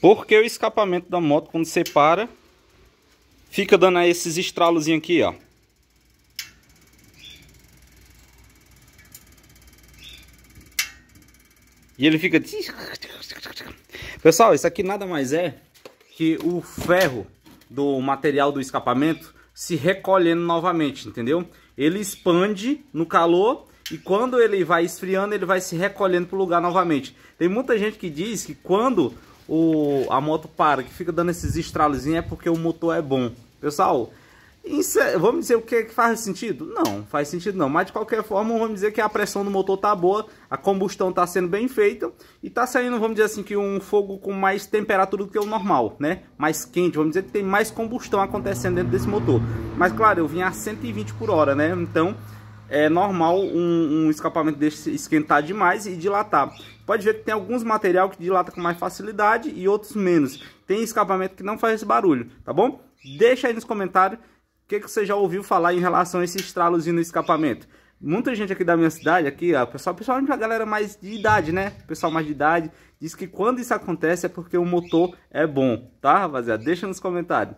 Porque o escapamento da moto, quando você para, fica dando esses estralos aqui, ó. E ele fica... Pessoal, isso aqui nada mais é que o ferro do material do escapamento se recolhendo novamente, entendeu? Ele expande no calor e quando ele vai esfriando, ele vai se recolhendo para o lugar novamente. Tem muita gente que diz que quando o, a moto para, que fica dando esses estralozinhos, é porque o motor é bom. Pessoal, isso é, vamos dizer o é que faz sentido? Não, faz sentido não. Mas de qualquer forma, vamos dizer que a pressão do motor tá boa, a combustão tá sendo bem feita e tá saindo, vamos dizer assim, que um fogo com mais temperatura do que o normal, né? Mais quente, vamos dizer que tem mais combustão acontecendo dentro desse motor. Mas claro, eu vim a 120 por hora, né? Então, é normal um, um escapamento desse esquentar demais e dilatar. Pode ver que tem alguns material que dilata com mais facilidade e outros menos. Tem escapamento que não faz esse barulho, tá bom? Deixa aí nos comentários o que, que você já ouviu falar em relação a esse estralozinho no escapamento. Muita gente aqui da minha cidade, aqui, ó, pessoal, principalmente a galera mais de idade, né? Pessoal mais de idade, diz que quando isso acontece é porque o motor é bom, tá, rapaziada? Deixa nos comentários.